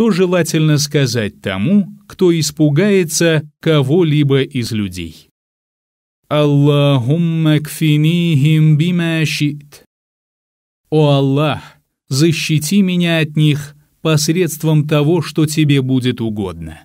что желательно сказать тому, кто испугается кого-либо из людей. «Аллахумма кфинихим бима «О Аллах, защити меня от них посредством того, что тебе будет угодно».